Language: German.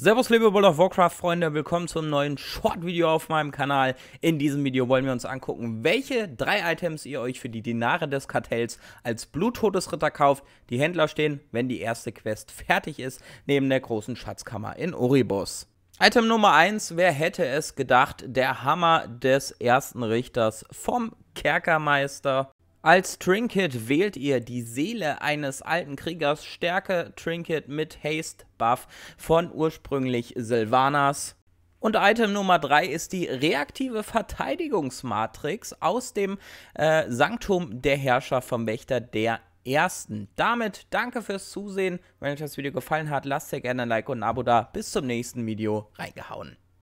Servus liebe World of Warcraft Freunde, willkommen zum neuen Short Video auf meinem Kanal. In diesem Video wollen wir uns angucken, welche drei Items ihr euch für die Dinare des Kartells als Bluttodesritter kauft. Die Händler stehen, wenn die erste Quest fertig ist, neben der großen Schatzkammer in Oribos. Item Nummer 1, wer hätte es gedacht, der Hammer des ersten Richters vom Kerkermeister. Als Trinket wählt ihr die Seele eines alten Kriegers, Stärke Trinket mit Haste Buff von ursprünglich Sylvanas. Und Item Nummer 3 ist die reaktive Verteidigungsmatrix aus dem äh, Sanktum der Herrscher vom Wächter der Ersten. Damit danke fürs Zusehen. Wenn euch das Video gefallen hat, lasst sehr gerne ein Like und ein Abo da. Bis zum nächsten Video. Reingehauen.